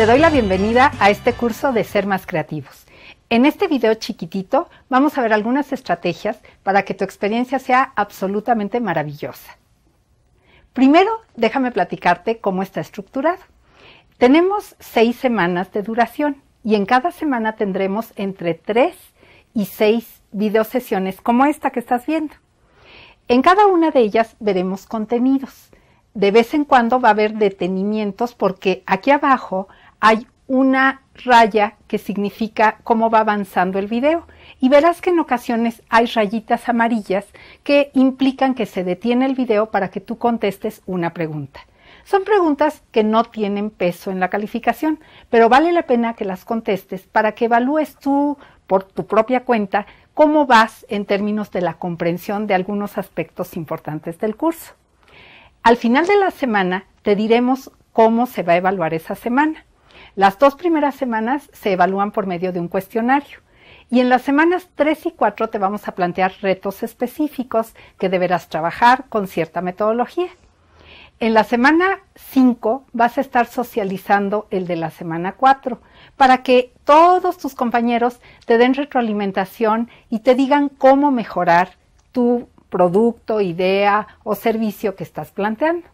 Te doy la bienvenida a este curso de Ser Más Creativos. En este video chiquitito vamos a ver algunas estrategias para que tu experiencia sea absolutamente maravillosa. Primero, déjame platicarte cómo está estructurado. Tenemos seis semanas de duración y en cada semana tendremos entre tres y seis video sesiones como esta que estás viendo. En cada una de ellas veremos contenidos. De vez en cuando va a haber detenimientos porque aquí abajo hay una raya que significa cómo va avanzando el video. Y verás que en ocasiones hay rayitas amarillas que implican que se detiene el video para que tú contestes una pregunta. Son preguntas que no tienen peso en la calificación, pero vale la pena que las contestes para que evalúes tú por tu propia cuenta cómo vas en términos de la comprensión de algunos aspectos importantes del curso. Al final de la semana te diremos cómo se va a evaluar esa semana. Las dos primeras semanas se evalúan por medio de un cuestionario. Y en las semanas 3 y 4 te vamos a plantear retos específicos que deberás trabajar con cierta metodología. En la semana 5 vas a estar socializando el de la semana 4 para que todos tus compañeros te den retroalimentación y te digan cómo mejorar tu producto, idea o servicio que estás planteando.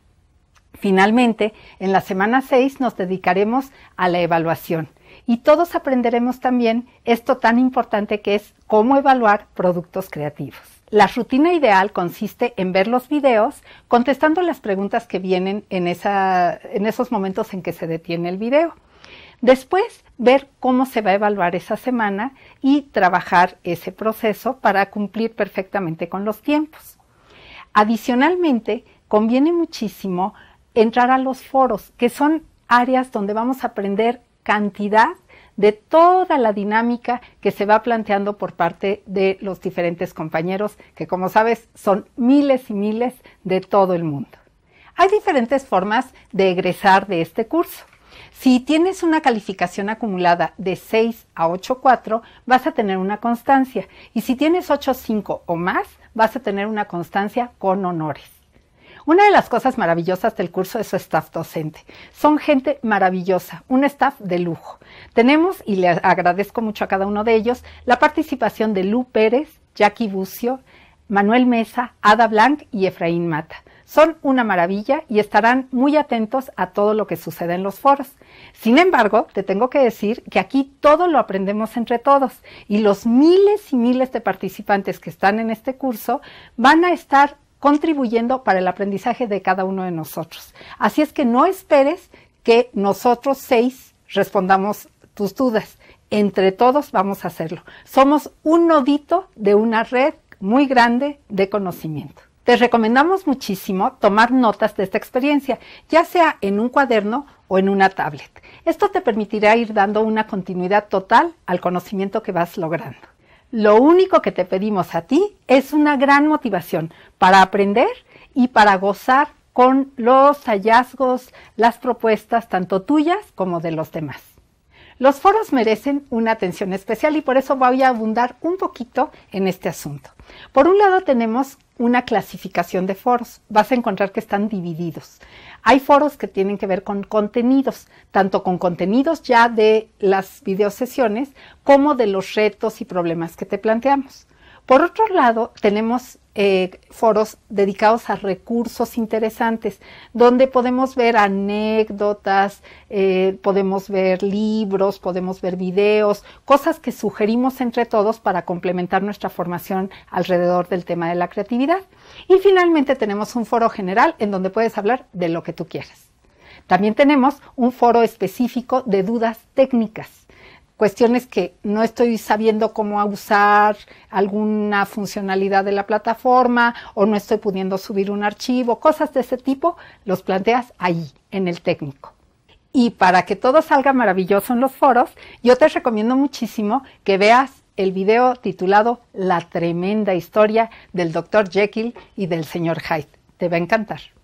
Finalmente, en la semana 6 nos dedicaremos a la evaluación y todos aprenderemos también esto tan importante que es cómo evaluar productos creativos. La rutina ideal consiste en ver los videos contestando las preguntas que vienen en, en esos momentos en que se detiene el video. Después, ver cómo se va a evaluar esa semana y trabajar ese proceso para cumplir perfectamente con los tiempos. Adicionalmente, conviene muchísimo entrar a los foros, que son áreas donde vamos a aprender cantidad de toda la dinámica que se va planteando por parte de los diferentes compañeros, que como sabes son miles y miles de todo el mundo. Hay diferentes formas de egresar de este curso. Si tienes una calificación acumulada de 6 a 8.4, vas a tener una constancia. Y si tienes 8.5 o más, vas a tener una constancia con honores. Una de las cosas maravillosas del curso es su staff docente. Son gente maravillosa, un staff de lujo. Tenemos, y le agradezco mucho a cada uno de ellos, la participación de Lu Pérez, Jackie Bucio, Manuel Mesa, Ada Blanc y Efraín Mata. Son una maravilla y estarán muy atentos a todo lo que sucede en los foros. Sin embargo, te tengo que decir que aquí todo lo aprendemos entre todos y los miles y miles de participantes que están en este curso van a estar contribuyendo para el aprendizaje de cada uno de nosotros. Así es que no esperes que nosotros seis respondamos tus dudas. Entre todos vamos a hacerlo. Somos un nodito de una red muy grande de conocimiento. Te recomendamos muchísimo tomar notas de esta experiencia, ya sea en un cuaderno o en una tablet. Esto te permitirá ir dando una continuidad total al conocimiento que vas logrando. Lo único que te pedimos a ti es una gran motivación para aprender y para gozar con los hallazgos, las propuestas, tanto tuyas como de los demás. Los foros merecen una atención especial y por eso voy a abundar un poquito en este asunto. Por un lado tenemos una clasificación de foros. Vas a encontrar que están divididos. Hay foros que tienen que ver con contenidos, tanto con contenidos ya de las videosesiones como de los retos y problemas que te planteamos. Por otro lado, tenemos eh, foros dedicados a recursos interesantes, donde podemos ver anécdotas, eh, podemos ver libros, podemos ver videos, cosas que sugerimos entre todos para complementar nuestra formación alrededor del tema de la creatividad. Y finalmente tenemos un foro general en donde puedes hablar de lo que tú quieras. También tenemos un foro específico de dudas técnicas cuestiones que no estoy sabiendo cómo usar alguna funcionalidad de la plataforma o no estoy pudiendo subir un archivo, cosas de ese tipo, los planteas ahí, en el técnico. Y para que todo salga maravilloso en los foros, yo te recomiendo muchísimo que veas el video titulado La tremenda historia del doctor Jekyll y del señor Hyde. Te va a encantar.